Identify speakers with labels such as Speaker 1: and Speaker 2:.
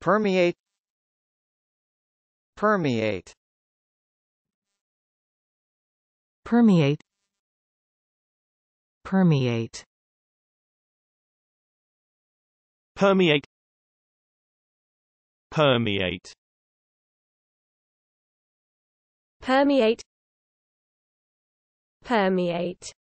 Speaker 1: permeate permeate permeate permeate permeate permeate permeate permeate